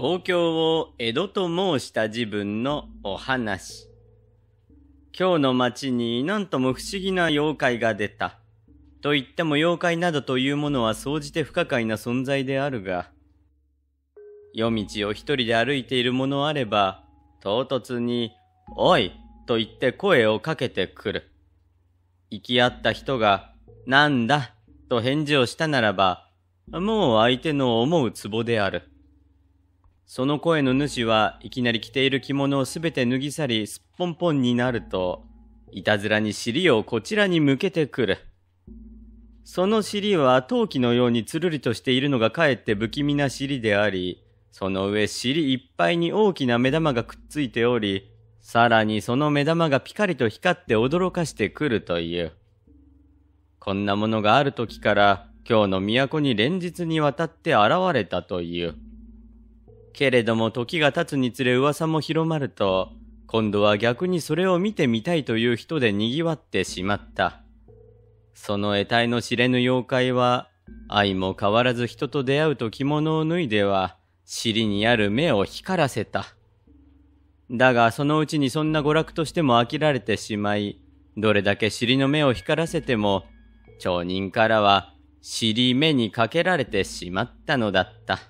東京を江戸と申した自分のお話。今日の町になんとも不思議な妖怪が出た。と言っても妖怪などというものは総じて不可解な存在であるが、夜道を一人で歩いているものあれば、唐突に、おいと言って声をかけてくる。行き合った人が、なんだと返事をしたならば、もう相手の思うツボである。その声の主はいきなり着ている着物をすべて脱ぎ去りすっぽんぽんになると、いたずらに尻をこちらに向けてくる。その尻は陶器のようにつるりとしているのがかえって不気味な尻であり、その上尻いっぱいに大きな目玉がくっついており、さらにその目玉がピカリと光って驚かしてくるという。こんなものがある時から今日の都に連日にわたって現れたという。けれども時が経つにつれ噂も広まると、今度は逆にそれを見てみたいという人で賑わってしまった。その得体の知れぬ妖怪は、愛も変わらず人と出会うと着物を脱いでは、尻にある目を光らせた。だがそのうちにそんな娯楽としても飽きられてしまい、どれだけ尻の目を光らせても、町人からは尻目にかけられてしまったのだった。